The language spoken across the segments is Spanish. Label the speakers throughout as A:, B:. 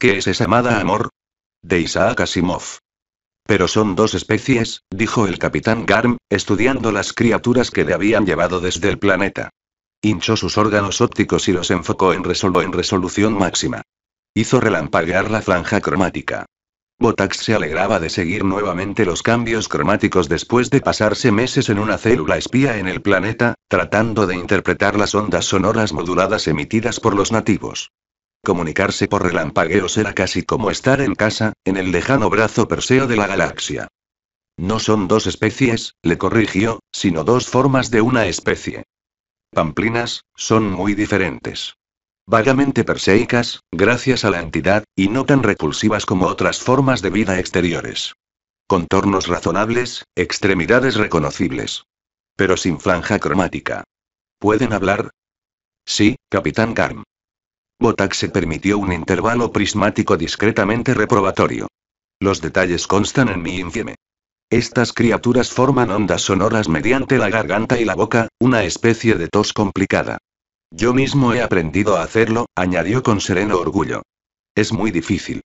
A: ¿Qué es esa amada amor? De Isaac Asimov. Pero son dos especies, dijo el capitán Garm, estudiando las criaturas que le habían llevado desde el planeta. Hinchó sus órganos ópticos y los enfocó en, resolución máxima. Hizo relampaguear la franja cromática. Botax se alegraba de seguir nuevamente los cambios cromáticos después de pasarse meses en una célula espía en el planeta, tratando de interpretar las ondas sonoras moduladas emitidas por los nativos. Comunicarse por relampagueos era casi como estar en casa, en el lejano brazo perseo de la galaxia. No son dos especies, le corrigió, sino dos formas de una especie. Pamplinas, son muy diferentes. Vagamente perseicas, gracias a la entidad, y no tan repulsivas como otras formas de vida exteriores. Contornos razonables, extremidades reconocibles. Pero sin franja cromática. ¿Pueden hablar? Sí, Capitán Carm. Botak se permitió un intervalo prismático discretamente reprobatorio. Los detalles constan en mi infieme. Estas criaturas forman ondas sonoras mediante la garganta y la boca, una especie de tos complicada. Yo mismo he aprendido a hacerlo, añadió con sereno orgullo. Es muy difícil.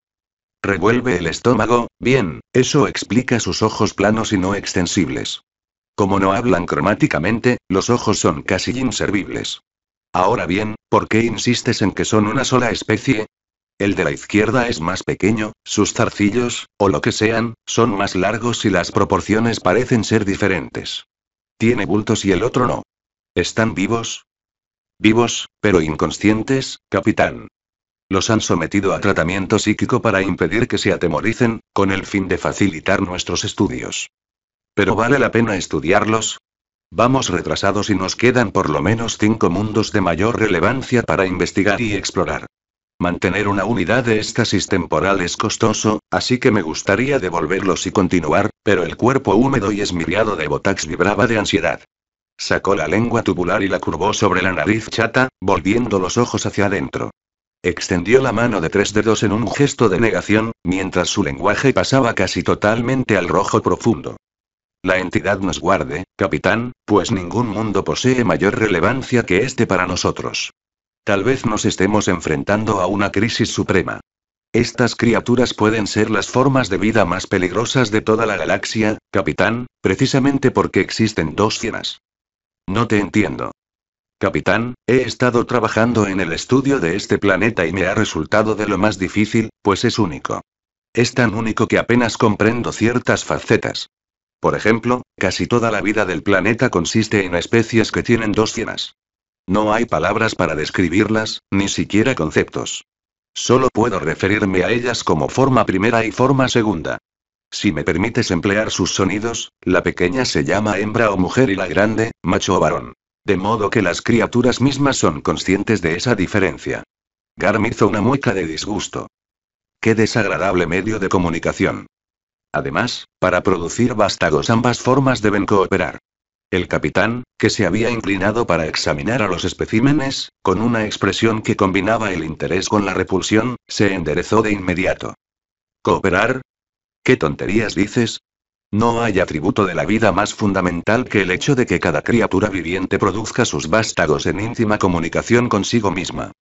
A: Revuelve el estómago, bien, eso explica sus ojos planos y no extensibles. Como no hablan cromáticamente, los ojos son casi inservibles. Ahora bien, ¿por qué insistes en que son una sola especie? El de la izquierda es más pequeño, sus zarcillos, o lo que sean, son más largos y las proporciones parecen ser diferentes. Tiene bultos y el otro no. ¿Están vivos? Vivos, pero inconscientes, capitán. Los han sometido a tratamiento psíquico para impedir que se atemoricen, con el fin de facilitar nuestros estudios. Pero vale la pena estudiarlos, Vamos retrasados y nos quedan por lo menos cinco mundos de mayor relevancia para investigar y explorar. Mantener una unidad de éxtasis temporal es costoso, así que me gustaría devolverlos y continuar, pero el cuerpo húmedo y esmiriado de Botax vibraba de ansiedad. Sacó la lengua tubular y la curvó sobre la nariz chata, volviendo los ojos hacia adentro. Extendió la mano de tres dedos en un gesto de negación, mientras su lenguaje pasaba casi totalmente al rojo profundo. La entidad nos guarde, capitán, pues ningún mundo posee mayor relevancia que este para nosotros. Tal vez nos estemos enfrentando a una crisis suprema. Estas criaturas pueden ser las formas de vida más peligrosas de toda la galaxia, capitán, precisamente porque existen dos cienas. No te entiendo. Capitán, he estado trabajando en el estudio de este planeta y me ha resultado de lo más difícil, pues es único. Es tan único que apenas comprendo ciertas facetas. Por ejemplo, casi toda la vida del planeta consiste en especies que tienen dos cienas. No hay palabras para describirlas, ni siquiera conceptos. Solo puedo referirme a ellas como forma primera y forma segunda. Si me permites emplear sus sonidos, la pequeña se llama hembra o mujer y la grande, macho o varón. De modo que las criaturas mismas son conscientes de esa diferencia. Garm hizo una mueca de disgusto. Qué desagradable medio de comunicación. Además, para producir vástagos ambas formas deben cooperar. El capitán, que se había inclinado para examinar a los especímenes, con una expresión que combinaba el interés con la repulsión, se enderezó de inmediato. ¿Cooperar? ¿Qué tonterías dices? No hay atributo de la vida más fundamental que el hecho de que cada criatura viviente produzca sus vástagos en íntima comunicación consigo misma.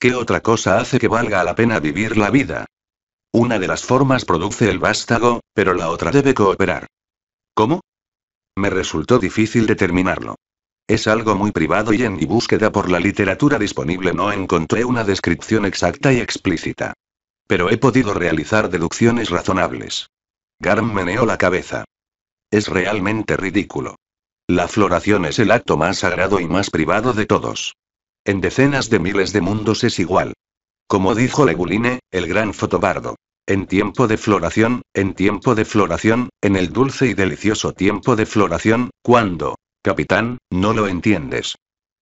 A: ¿Qué otra cosa hace que valga la pena vivir la vida? Una de las formas produce el vástago, pero la otra debe cooperar. ¿Cómo? Me resultó difícil determinarlo. Es algo muy privado y en mi búsqueda por la literatura disponible no encontré una descripción exacta y explícita. Pero he podido realizar deducciones razonables. Garm meneó la cabeza. Es realmente ridículo. La floración es el acto más sagrado y más privado de todos. En decenas de miles de mundos es igual. Como dijo Leguline, el gran fotobardo. En tiempo de floración, en tiempo de floración, en el dulce y delicioso tiempo de floración, cuando, capitán, no lo entiendes.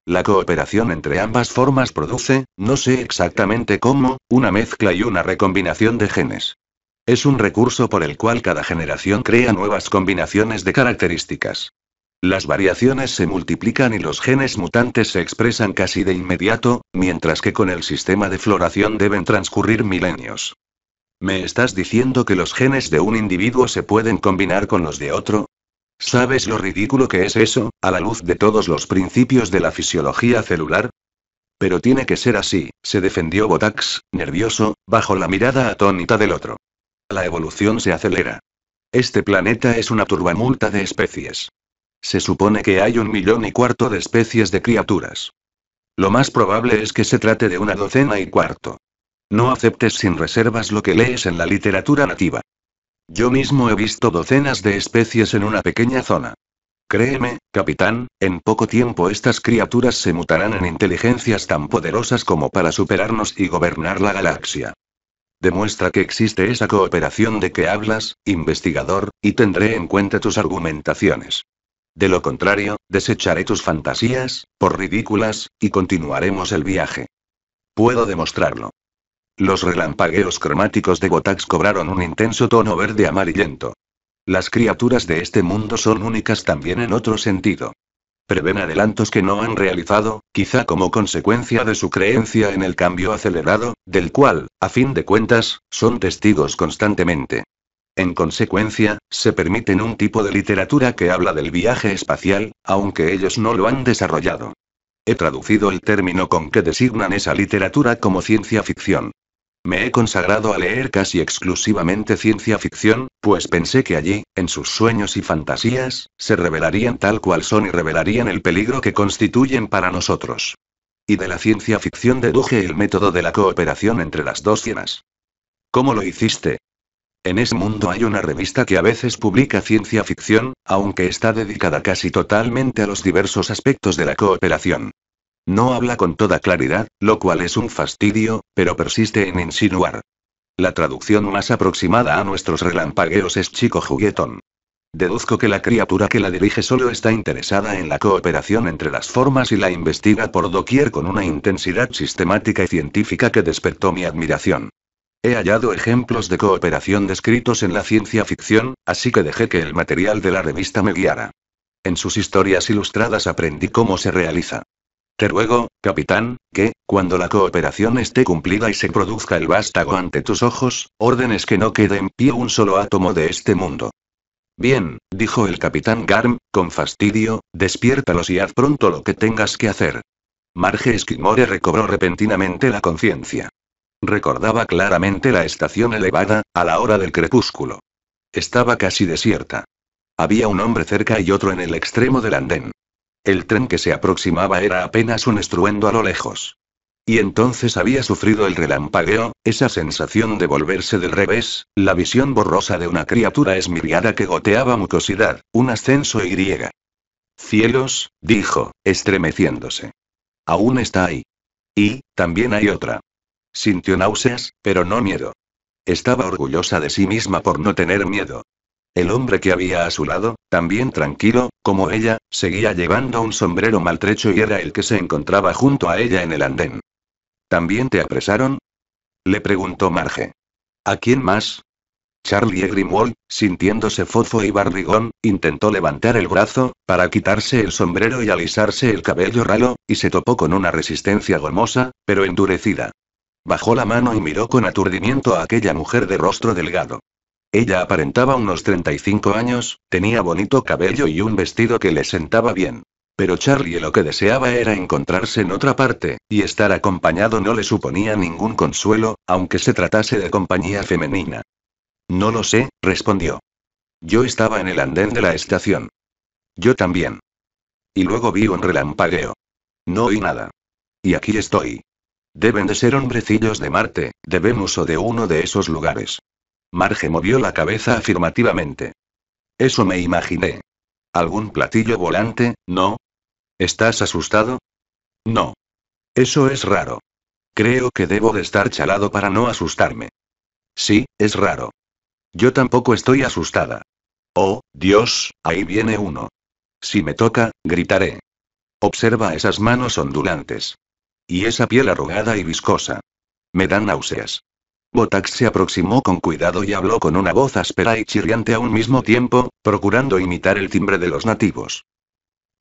A: La cooperación entre ambas formas produce, no sé exactamente cómo, una mezcla y una recombinación de genes. Es un recurso por el cual cada generación crea nuevas combinaciones de características. Las variaciones se multiplican y los genes mutantes se expresan casi de inmediato, mientras que con el sistema de floración deben transcurrir milenios. ¿Me estás diciendo que los genes de un individuo se pueden combinar con los de otro? ¿Sabes lo ridículo que es eso, a la luz de todos los principios de la fisiología celular? Pero tiene que ser así, se defendió Botax, nervioso, bajo la mirada atónita del otro. La evolución se acelera. Este planeta es una turbamulta de especies. Se supone que hay un millón y cuarto de especies de criaturas. Lo más probable es que se trate de una docena y cuarto. No aceptes sin reservas lo que lees en la literatura nativa. Yo mismo he visto docenas de especies en una pequeña zona. Créeme, capitán, en poco tiempo estas criaturas se mutarán en inteligencias tan poderosas como para superarnos y gobernar la galaxia. Demuestra que existe esa cooperación de que hablas, investigador, y tendré en cuenta tus argumentaciones. De lo contrario, desecharé tus fantasías, por ridículas, y continuaremos el viaje. Puedo demostrarlo. Los relampagueos cromáticos de Botax cobraron un intenso tono verde amarillento. Las criaturas de este mundo son únicas también en otro sentido. Preven adelantos que no han realizado, quizá como consecuencia de su creencia en el cambio acelerado, del cual, a fin de cuentas, son testigos constantemente. En consecuencia, se permiten un tipo de literatura que habla del viaje espacial, aunque ellos no lo han desarrollado. He traducido el término con que designan esa literatura como ciencia ficción. Me he consagrado a leer casi exclusivamente ciencia ficción, pues pensé que allí, en sus sueños y fantasías, se revelarían tal cual son y revelarían el peligro que constituyen para nosotros. Y de la ciencia ficción deduje el método de la cooperación entre las dos cienas. ¿Cómo lo hiciste? En ese mundo hay una revista que a veces publica ciencia ficción, aunque está dedicada casi totalmente a los diversos aspectos de la cooperación. No habla con toda claridad, lo cual es un fastidio, pero persiste en insinuar. La traducción más aproximada a nuestros relampagueos es chico juguetón. Deduzco que la criatura que la dirige solo está interesada en la cooperación entre las formas y la investiga por doquier con una intensidad sistemática y científica que despertó mi admiración. He hallado ejemplos de cooperación descritos en la ciencia ficción, así que dejé que el material de la revista me guiara. En sus historias ilustradas aprendí cómo se realiza. Te ruego, capitán, que, cuando la cooperación esté cumplida y se produzca el vástago ante tus ojos, órdenes que no quede en pie un solo átomo de este mundo. Bien, dijo el capitán Garm, con fastidio, despiértalos y haz pronto lo que tengas que hacer. Marge Esquimore recobró repentinamente la conciencia. Recordaba claramente la estación elevada, a la hora del crepúsculo. Estaba casi desierta. Había un hombre cerca y otro en el extremo del andén. El tren que se aproximaba era apenas un estruendo a lo lejos. Y entonces había sufrido el relampagueo, esa sensación de volverse del revés, la visión borrosa de una criatura esmiriada que goteaba mucosidad, un ascenso y griega. Cielos, dijo, estremeciéndose. Aún está ahí. Y, también hay otra. Sintió náuseas, pero no miedo. Estaba orgullosa de sí misma por no tener miedo. El hombre que había a su lado, también tranquilo, como ella, seguía llevando un sombrero maltrecho y era el que se encontraba junto a ella en el andén. ¿También te apresaron? Le preguntó Marge. ¿A quién más? Charlie Grimwald, sintiéndose fofo y barrigón, intentó levantar el brazo, para quitarse el sombrero y alisarse el cabello ralo, y se topó con una resistencia gomosa, pero endurecida. Bajó la mano y miró con aturdimiento a aquella mujer de rostro delgado. Ella aparentaba unos 35 años, tenía bonito cabello y un vestido que le sentaba bien. Pero Charlie lo que deseaba era encontrarse en otra parte, y estar acompañado no le suponía ningún consuelo, aunque se tratase de compañía femenina. No lo sé, respondió. Yo estaba en el andén de la estación. Yo también. Y luego vi un relampagueo. No oí nada. Y aquí estoy. Deben de ser hombrecillos de Marte, de Venus o de uno de esos lugares. Marge movió la cabeza afirmativamente. Eso me imaginé. ¿Algún platillo volante, no? ¿Estás asustado? No. Eso es raro. Creo que debo de estar chalado para no asustarme. Sí, es raro. Yo tampoco estoy asustada. Oh, Dios, ahí viene uno. Si me toca, gritaré. Observa esas manos ondulantes. Y esa piel arrugada y viscosa. Me dan náuseas. Botax se aproximó con cuidado y habló con una voz áspera y chirriante a un mismo tiempo, procurando imitar el timbre de los nativos.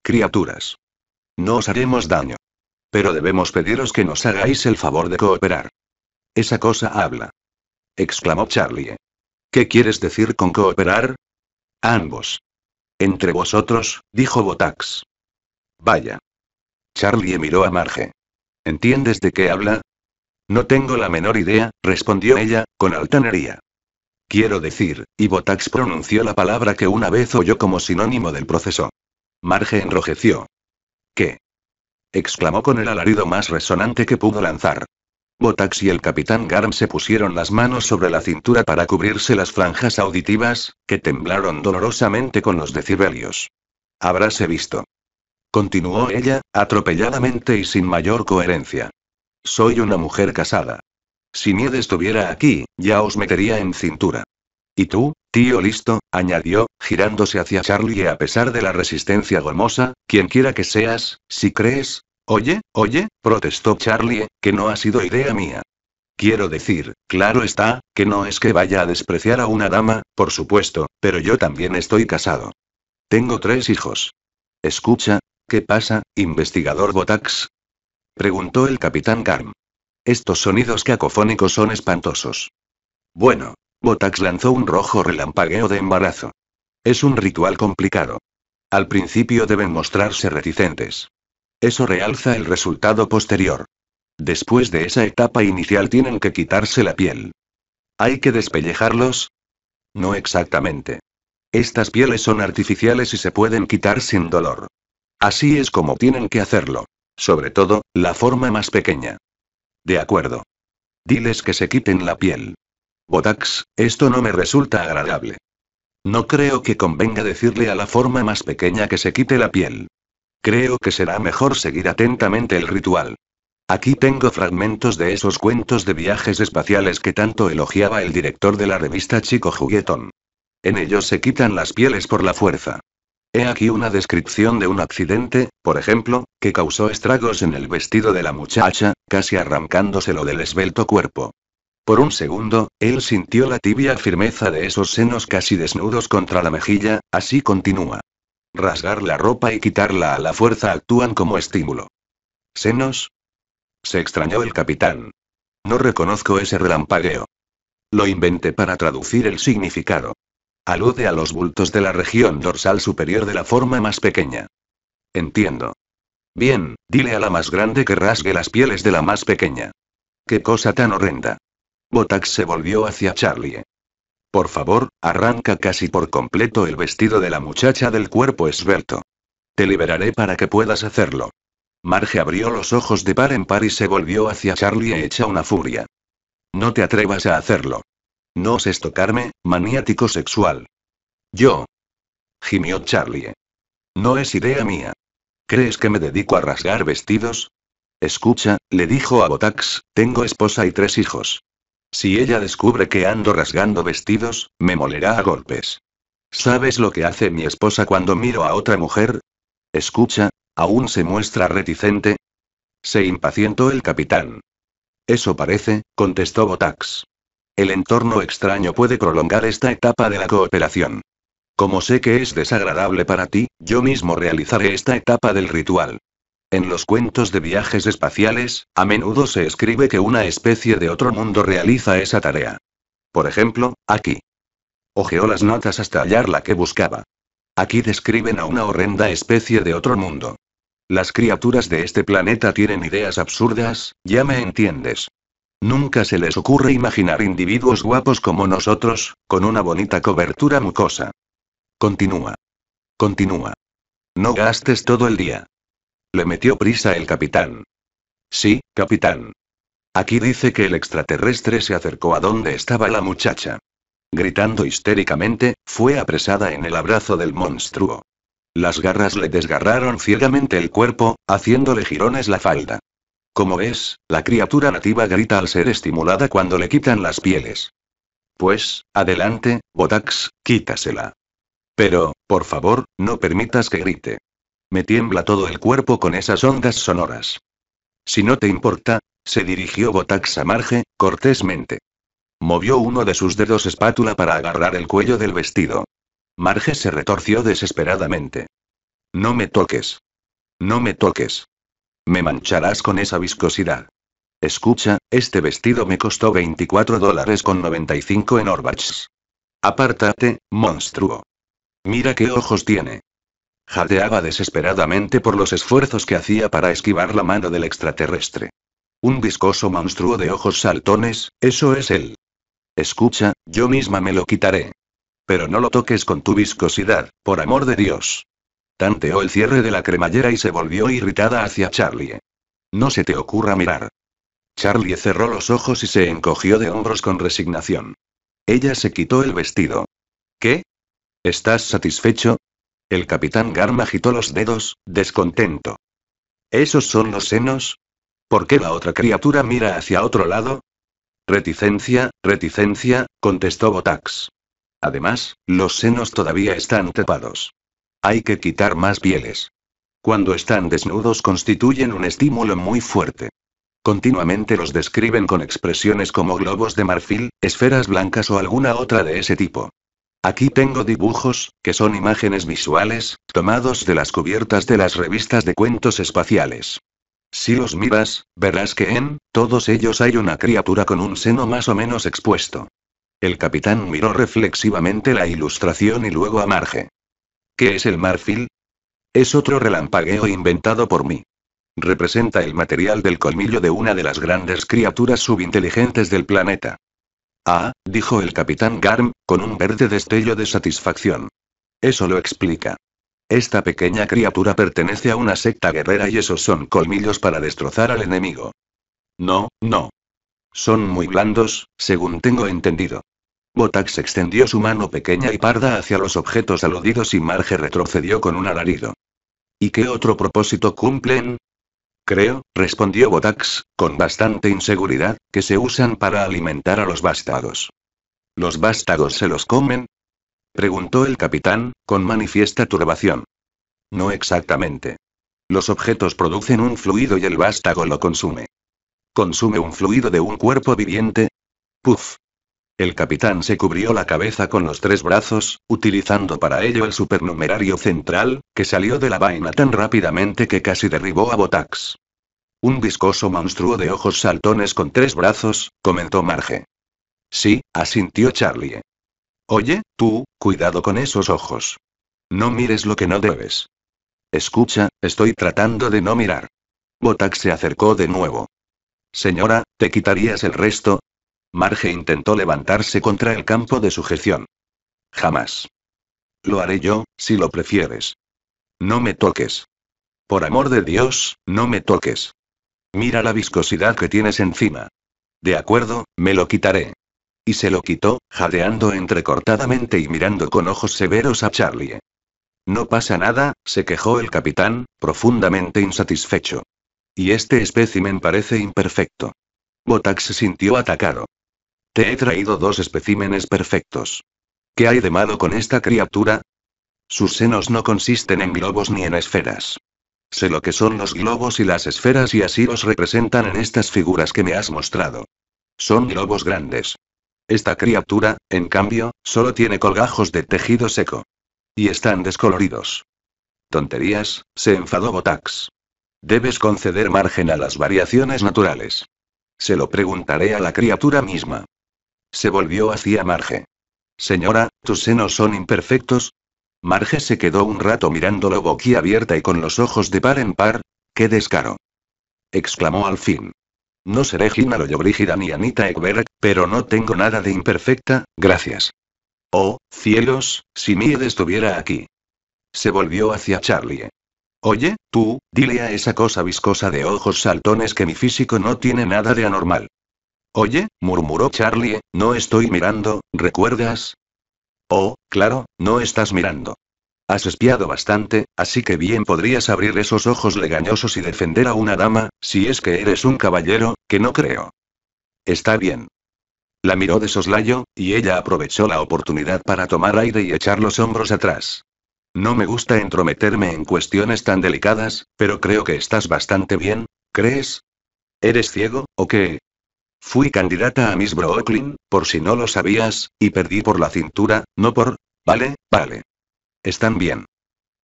A: Criaturas. No os haremos daño. Pero debemos pediros que nos hagáis el favor de cooperar. Esa cosa habla. Exclamó Charlie. ¿Qué quieres decir con cooperar? ambos. Entre vosotros, dijo Botax. Vaya. Charlie miró a Marge. ¿Entiendes de qué habla? No tengo la menor idea, respondió ella, con altanería. Quiero decir, y Botax pronunció la palabra que una vez oyó como sinónimo del proceso. Marge enrojeció. ¿Qué? exclamó con el alarido más resonante que pudo lanzar. Botax y el capitán Garm se pusieron las manos sobre la cintura para cubrirse las franjas auditivas, que temblaron dolorosamente con los decibelios. Habráse visto continuó ella, atropelladamente y sin mayor coherencia. Soy una mujer casada. Si Mied estuviera aquí, ya os metería en cintura. ¿Y tú, tío listo? añadió, girándose hacia Charlie a pesar de la resistencia gomosa, quien quiera que seas, si crees. Oye, oye, protestó Charlie, que no ha sido idea mía. Quiero decir, claro está, que no es que vaya a despreciar a una dama, por supuesto, pero yo también estoy casado. Tengo tres hijos. Escucha, ¿Qué pasa, investigador Botax? preguntó el capitán Carm. Estos sonidos cacofónicos son espantosos. Bueno, Botax lanzó un rojo relampagueo de embarazo. Es un ritual complicado. Al principio deben mostrarse reticentes. Eso realza el resultado posterior. Después de esa etapa inicial tienen que quitarse la piel. ¿Hay que despellejarlos? No exactamente. Estas pieles son artificiales y se pueden quitar sin dolor. Así es como tienen que hacerlo. Sobre todo, la forma más pequeña. De acuerdo. Diles que se quiten la piel. Botax, esto no me resulta agradable. No creo que convenga decirle a la forma más pequeña que se quite la piel. Creo que será mejor seguir atentamente el ritual. Aquí tengo fragmentos de esos cuentos de viajes espaciales que tanto elogiaba el director de la revista Chico Juguetón. En ellos se quitan las pieles por la fuerza. He aquí una descripción de un accidente, por ejemplo, que causó estragos en el vestido de la muchacha, casi arrancándoselo del esbelto cuerpo. Por un segundo, él sintió la tibia firmeza de esos senos casi desnudos contra la mejilla, así continúa. Rasgar la ropa y quitarla a la fuerza actúan como estímulo. ¿Senos? Se extrañó el capitán. No reconozco ese relampagueo. Lo inventé para traducir el significado. Alude a los bultos de la región dorsal superior de la forma más pequeña. Entiendo. Bien, dile a la más grande que rasgue las pieles de la más pequeña. Qué cosa tan horrenda. Botax se volvió hacia Charlie. Por favor, arranca casi por completo el vestido de la muchacha del cuerpo esbelto. Te liberaré para que puedas hacerlo. Marge abrió los ojos de par en par y se volvió hacia Charlie hecha e una furia. No te atrevas a hacerlo. No oses tocarme, maniático sexual. Yo. Gimió Charlie. No es idea mía. ¿Crees que me dedico a rasgar vestidos? Escucha, le dijo a Botax, tengo esposa y tres hijos. Si ella descubre que ando rasgando vestidos, me molerá a golpes. ¿Sabes lo que hace mi esposa cuando miro a otra mujer? Escucha, aún se muestra reticente. Se impacientó el capitán. Eso parece, contestó Botax. El entorno extraño puede prolongar esta etapa de la cooperación. Como sé que es desagradable para ti, yo mismo realizaré esta etapa del ritual. En los cuentos de viajes espaciales, a menudo se escribe que una especie de otro mundo realiza esa tarea. Por ejemplo, aquí. Ojeó las notas hasta hallar la que buscaba. Aquí describen a una horrenda especie de otro mundo. Las criaturas de este planeta tienen ideas absurdas, ya me entiendes. Nunca se les ocurre imaginar individuos guapos como nosotros, con una bonita cobertura mucosa. Continúa. Continúa. No gastes todo el día. Le metió prisa el capitán. Sí, capitán. Aquí dice que el extraterrestre se acercó a donde estaba la muchacha. Gritando histéricamente, fue apresada en el abrazo del monstruo. Las garras le desgarraron ciegamente el cuerpo, haciéndole jirones la falda. Como ves, la criatura nativa grita al ser estimulada cuando le quitan las pieles. Pues, adelante, Botax, quítasela. Pero, por favor, no permitas que grite. Me tiembla todo el cuerpo con esas ondas sonoras. Si no te importa, se dirigió Botax a Marge, cortésmente. Movió uno de sus dedos espátula para agarrar el cuello del vestido. Marge se retorció desesperadamente. No me toques. No me toques. Me mancharás con esa viscosidad. Escucha, este vestido me costó 24 dólares con 95 en Orbachs. Apártate, monstruo. Mira qué ojos tiene. Jadeaba desesperadamente por los esfuerzos que hacía para esquivar la mano del extraterrestre. Un viscoso monstruo de ojos saltones, eso es él. Escucha, yo misma me lo quitaré. Pero no lo toques con tu viscosidad, por amor de Dios. Tanteó el cierre de la cremallera y se volvió irritada hacia Charlie. No se te ocurra mirar. Charlie cerró los ojos y se encogió de hombros con resignación. Ella se quitó el vestido. ¿Qué? ¿Estás satisfecho? El capitán Garma agitó los dedos, descontento. ¿Esos son los senos? ¿Por qué la otra criatura mira hacia otro lado? Reticencia, reticencia, contestó Botax. Además, los senos todavía están tapados. Hay que quitar más pieles. Cuando están desnudos constituyen un estímulo muy fuerte. Continuamente los describen con expresiones como globos de marfil, esferas blancas o alguna otra de ese tipo. Aquí tengo dibujos, que son imágenes visuales, tomados de las cubiertas de las revistas de cuentos espaciales. Si los miras, verás que en todos ellos hay una criatura con un seno más o menos expuesto. El capitán miró reflexivamente la ilustración y luego a Marge. ¿Qué es el marfil? Es otro relampagueo inventado por mí. Representa el material del colmillo de una de las grandes criaturas subinteligentes del planeta. Ah, dijo el capitán Garm, con un verde destello de satisfacción. Eso lo explica. Esta pequeña criatura pertenece a una secta guerrera y esos son colmillos para destrozar al enemigo. No, no. Son muy blandos, según tengo entendido. Botax extendió su mano pequeña y parda hacia los objetos aludidos y Marge retrocedió con un alarido. ¿Y qué otro propósito cumplen? Creo, respondió Botax, con bastante inseguridad, que se usan para alimentar a los vástagos. ¿Los vástagos se los comen? preguntó el capitán, con manifiesta turbación. No exactamente. Los objetos producen un fluido y el vástago lo consume. ¿Consume un fluido de un cuerpo viviente? Puf. El capitán se cubrió la cabeza con los tres brazos, utilizando para ello el supernumerario central, que salió de la vaina tan rápidamente que casi derribó a Botax. Un viscoso monstruo de ojos saltones con tres brazos, comentó Marge. Sí, asintió Charlie. Oye, tú, cuidado con esos ojos. No mires lo que no debes. Escucha, estoy tratando de no mirar. Botax se acercó de nuevo. Señora, ¿te quitarías el resto? Marge intentó levantarse contra el campo de sujeción. Jamás. Lo haré yo, si lo prefieres. No me toques. Por amor de Dios, no me toques. Mira la viscosidad que tienes encima. De acuerdo, me lo quitaré. Y se lo quitó, jadeando entrecortadamente y mirando con ojos severos a Charlie. No pasa nada, se quejó el capitán, profundamente insatisfecho. Y este espécimen parece imperfecto. Botax se sintió atacado. Te he traído dos especímenes perfectos. ¿Qué hay de malo con esta criatura? Sus senos no consisten en globos ni en esferas. Sé lo que son los globos y las esferas y así los representan en estas figuras que me has mostrado. Son globos grandes. Esta criatura, en cambio, solo tiene colgajos de tejido seco. Y están descoloridos. Tonterías, se enfadó Botax. Debes conceder margen a las variaciones naturales. Se lo preguntaré a la criatura misma. Se volvió hacia Marge. Señora, ¿tus senos son imperfectos? Marge se quedó un rato mirándolo boquiabierta y con los ojos de par en par. ¡Qué descaro! exclamó al fin. No seré Gina yo Brígida ni Anita Ekberg, pero no tengo nada de imperfecta, gracias. Oh, cielos, si Mied estuviera aquí. Se volvió hacia Charlie. Oye, tú, dile a esa cosa viscosa de ojos saltones que mi físico no tiene nada de anormal. Oye, murmuró Charlie, no estoy mirando, ¿recuerdas? Oh, claro, no estás mirando. Has espiado bastante, así que bien podrías abrir esos ojos legañosos y defender a una dama, si es que eres un caballero, que no creo. Está bien. La miró de soslayo, y ella aprovechó la oportunidad para tomar aire y echar los hombros atrás. No me gusta entrometerme en cuestiones tan delicadas, pero creo que estás bastante bien, ¿crees? ¿Eres ciego, o qué? Fui candidata a Miss Brooklyn, por si no lo sabías, y perdí por la cintura, no por... Vale, vale. Están bien.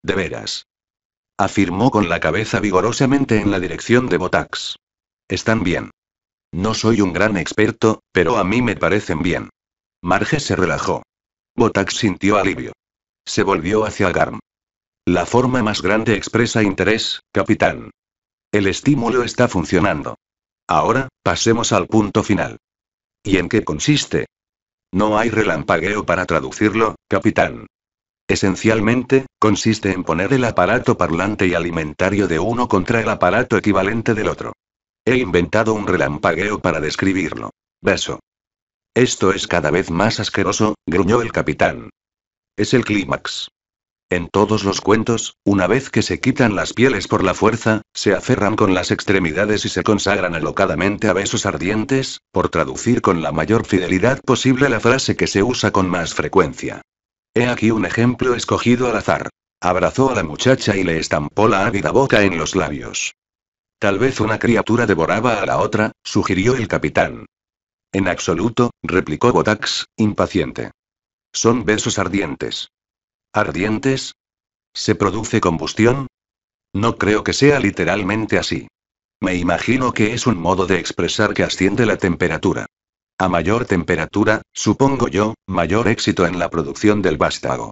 A: De veras. Afirmó con la cabeza vigorosamente en la dirección de Botax. Están bien. No soy un gran experto, pero a mí me parecen bien. Marge se relajó. Botax sintió alivio. Se volvió hacia Garm. La forma más grande expresa interés, capitán. El estímulo está funcionando. Ahora, pasemos al punto final. ¿Y en qué consiste? No hay relampagueo para traducirlo, capitán. Esencialmente, consiste en poner el aparato parlante y alimentario de uno contra el aparato equivalente del otro. He inventado un relampagueo para describirlo. Beso. Esto es cada vez más asqueroso, gruñó el capitán. Es el clímax. En todos los cuentos, una vez que se quitan las pieles por la fuerza, se aferran con las extremidades y se consagran alocadamente a besos ardientes, por traducir con la mayor fidelidad posible la frase que se usa con más frecuencia. He aquí un ejemplo escogido al azar. Abrazó a la muchacha y le estampó la ávida boca en los labios. Tal vez una criatura devoraba a la otra, sugirió el capitán. En absoluto, replicó Botax, impaciente. Son besos ardientes. ¿Ardientes? ¿Se produce combustión? No creo que sea literalmente así. Me imagino que es un modo de expresar que asciende la temperatura. A mayor temperatura, supongo yo, mayor éxito en la producción del vástago.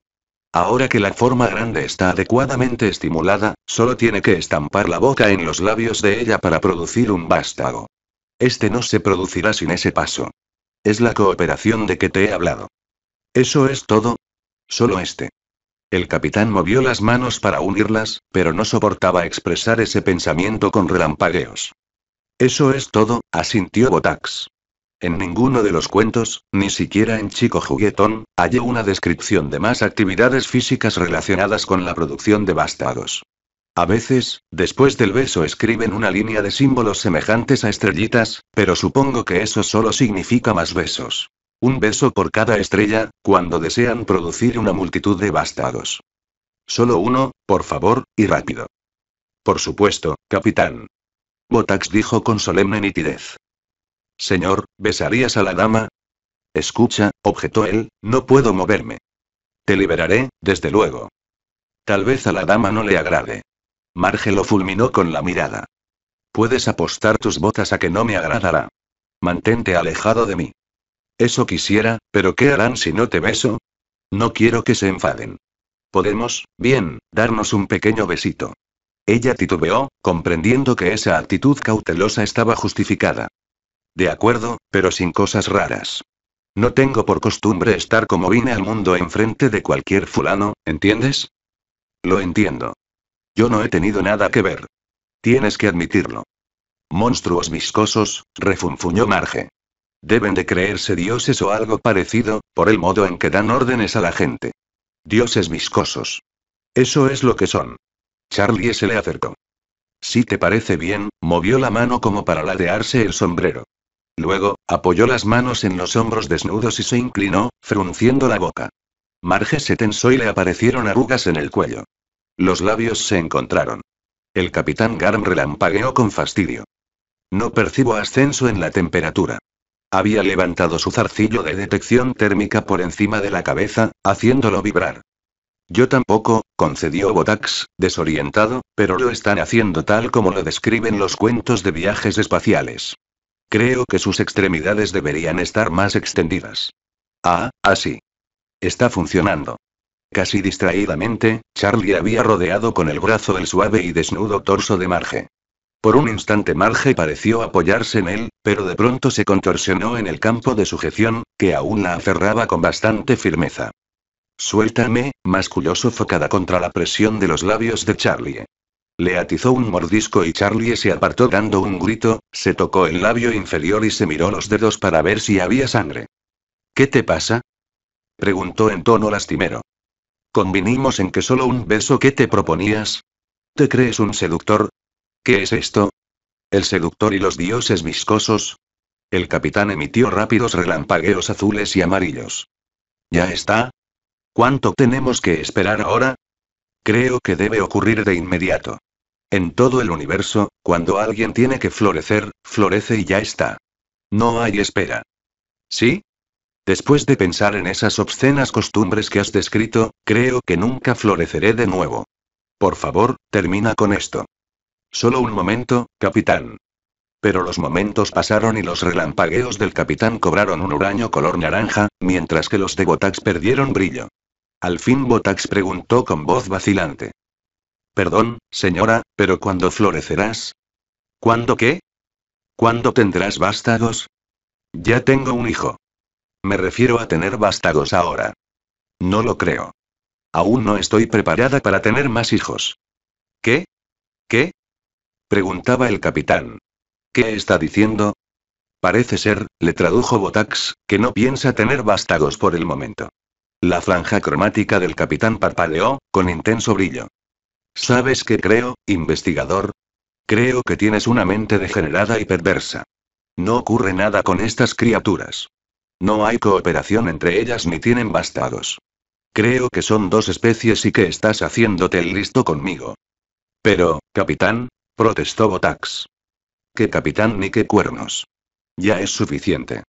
A: Ahora que la forma grande está adecuadamente estimulada, solo tiene que estampar la boca en los labios de ella para producir un vástago. Este no se producirá sin ese paso. Es la cooperación de que te he hablado. Eso es todo. Solo este. El capitán movió las manos para unirlas, pero no soportaba expresar ese pensamiento con relampagueos. Eso es todo, asintió Botax. En ninguno de los cuentos, ni siquiera en Chico Juguetón, hallé una descripción de más actividades físicas relacionadas con la producción de bastados. A veces, después del beso escriben una línea de símbolos semejantes a estrellitas, pero supongo que eso solo significa más besos. Un beso por cada estrella, cuando desean producir una multitud de bastados. Solo uno, por favor, y rápido. Por supuesto, capitán. Botax dijo con solemne nitidez. Señor, ¿besarías a la dama? Escucha, objetó él, no puedo moverme. Te liberaré, desde luego. Tal vez a la dama no le agrade. Marge lo fulminó con la mirada. Puedes apostar tus botas a que no me agradará. Mantente alejado de mí. Eso quisiera, pero ¿qué harán si no te beso? No quiero que se enfaden. Podemos, bien, darnos un pequeño besito. Ella titubeó, comprendiendo que esa actitud cautelosa estaba justificada. De acuerdo, pero sin cosas raras. No tengo por costumbre estar como vine al mundo enfrente de cualquier fulano, ¿entiendes? Lo entiendo. Yo no he tenido nada que ver. Tienes que admitirlo. Monstruos viscosos, refunfuñó Marge. Deben de creerse dioses o algo parecido, por el modo en que dan órdenes a la gente. Dioses viscosos. Eso es lo que son. Charlie se le acercó. Si te parece bien, movió la mano como para ladearse el sombrero. Luego, apoyó las manos en los hombros desnudos y se inclinó, frunciendo la boca. Marge se tensó y le aparecieron arrugas en el cuello. Los labios se encontraron. El capitán Garm relampagueó con fastidio. No percibo ascenso en la temperatura. Había levantado su zarcillo de detección térmica por encima de la cabeza, haciéndolo vibrar. Yo tampoco, concedió Botax, desorientado, pero lo están haciendo tal como lo describen los cuentos de viajes espaciales. Creo que sus extremidades deberían estar más extendidas. Ah, así. Está funcionando. Casi distraídamente, Charlie había rodeado con el brazo el suave y desnudo torso de Marge. Por un instante Marge pareció apoyarse en él, pero de pronto se contorsionó en el campo de sujeción, que aún la aferraba con bastante firmeza. Suéltame, masculló sofocada contra la presión de los labios de Charlie. Le atizó un mordisco y Charlie se apartó dando un grito, se tocó el labio inferior y se miró los dedos para ver si había sangre. ¿Qué te pasa? preguntó en tono lastimero. Convinimos en que solo un beso que te proponías. ¿Te crees un seductor? ¿Qué es esto? ¿El seductor y los dioses viscosos? El capitán emitió rápidos relampagueos azules y amarillos. ¿Ya está? ¿Cuánto tenemos que esperar ahora? Creo que debe ocurrir de inmediato. En todo el universo, cuando alguien tiene que florecer, florece y ya está. No hay espera. ¿Sí? Después de pensar en esas obscenas costumbres que has descrito, creo que nunca floreceré de nuevo. Por favor, termina con esto. Solo un momento, capitán. Pero los momentos pasaron y los relampagueos del capitán cobraron un huraño color naranja, mientras que los de Botax perdieron brillo. Al fin Botax preguntó con voz vacilante. Perdón, señora, pero ¿cuándo florecerás? ¿Cuándo qué? ¿Cuándo tendrás vástagos? Ya tengo un hijo. Me refiero a tener vástagos ahora. No lo creo. Aún no estoy preparada para tener más hijos. ¿Qué? preguntaba el capitán. ¿Qué está diciendo? Parece ser, le tradujo Botax, que no piensa tener vástagos por el momento. La franja cromática del capitán parpadeó, con intenso brillo. ¿Sabes qué creo, investigador? Creo que tienes una mente degenerada y perversa. No ocurre nada con estas criaturas. No hay cooperación entre ellas ni tienen bastados. Creo que son dos especies y que estás haciéndote el listo conmigo. Pero, capitán, protestó Botax. ¡Qué capitán ni qué cuernos! Ya es suficiente.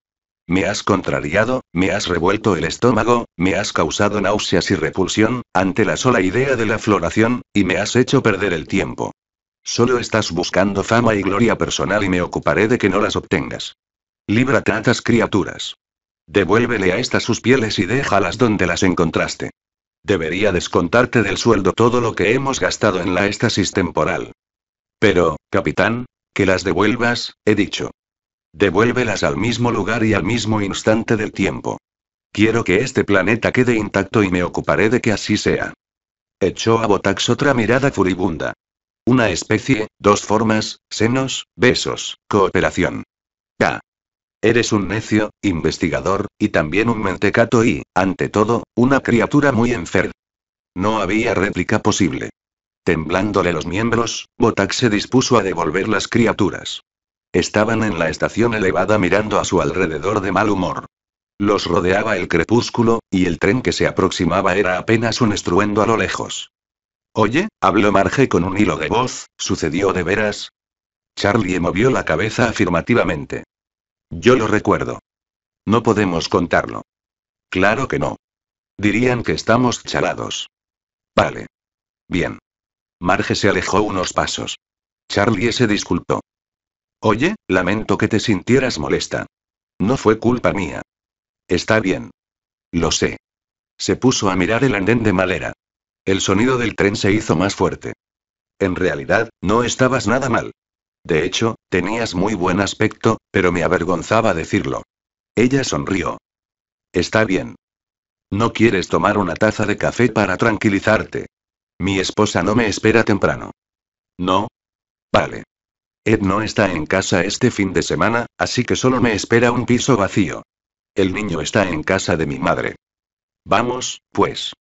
A: Me has contrariado, me has revuelto el estómago, me has causado náuseas y repulsión, ante la sola idea de la floración, y me has hecho perder el tiempo. Solo estás buscando fama y gloria personal y me ocuparé de que no las obtengas. Líbrate a estas criaturas. Devuélvele a estas sus pieles y déjalas donde las encontraste. Debería descontarte del sueldo todo lo que hemos gastado en la estasis temporal. Pero, capitán, que las devuelvas, he dicho. Devuélvelas al mismo lugar y al mismo instante del tiempo. Quiero que este planeta quede intacto y me ocuparé de que así sea. Echó a Botax otra mirada furibunda. Una especie, dos formas, senos, besos, cooperación. Ah. Eres un necio, investigador, y también un mentecato y, ante todo, una criatura muy enferma. No había réplica posible. Temblándole los miembros, Botak se dispuso a devolver las criaturas. Estaban en la estación elevada mirando a su alrededor de mal humor. Los rodeaba el crepúsculo, y el tren que se aproximaba era apenas un estruendo a lo lejos. Oye, habló Marge con un hilo de voz, ¿sucedió de veras? Charlie movió la cabeza afirmativamente. Yo lo recuerdo. No podemos contarlo. Claro que no. Dirían que estamos chalados. Vale. Bien. Marge se alejó unos pasos. Charlie se disculpó. Oye, lamento que te sintieras molesta. No fue culpa mía. Está bien. Lo sé. Se puso a mirar el andén de madera. El sonido del tren se hizo más fuerte. En realidad, no estabas nada mal. De hecho, tenías muy buen aspecto, pero me avergonzaba decirlo. Ella sonrió. Está bien. ¿No quieres tomar una taza de café para tranquilizarte? Mi esposa no me espera temprano. ¿No? Vale. Ed no está en casa este fin de semana, así que solo me espera un piso vacío. El niño está en casa de mi madre. Vamos, pues.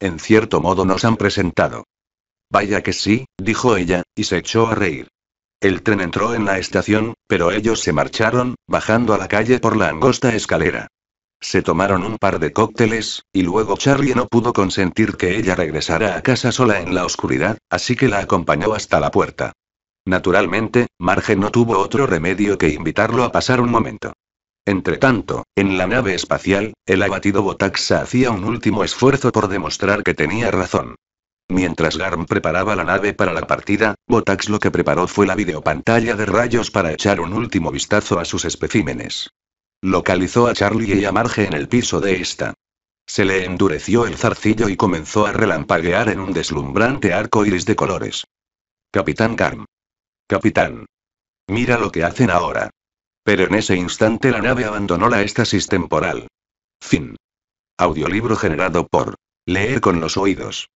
A: En cierto modo nos han presentado. Vaya que sí, dijo ella, y se echó a reír. El tren entró en la estación, pero ellos se marcharon, bajando a la calle por la angosta escalera. Se tomaron un par de cócteles, y luego Charlie no pudo consentir que ella regresara a casa sola en la oscuridad, así que la acompañó hasta la puerta. Naturalmente, Marge no tuvo otro remedio que invitarlo a pasar un momento. Entretanto, en la nave espacial, el abatido Botaxa hacía un último esfuerzo por demostrar que tenía razón. Mientras Garm preparaba la nave para la partida, Botax lo que preparó fue la videopantalla de rayos para echar un último vistazo a sus especímenes. Localizó a Charlie y a Marge en el piso de esta. Se le endureció el zarcillo y comenzó a relampaguear en un deslumbrante arco iris de colores. Capitán Carm. Capitán. Mira lo que hacen ahora. Pero en ese instante la nave abandonó la éstasis temporal. Fin. Audiolibro generado por Leer con los oídos.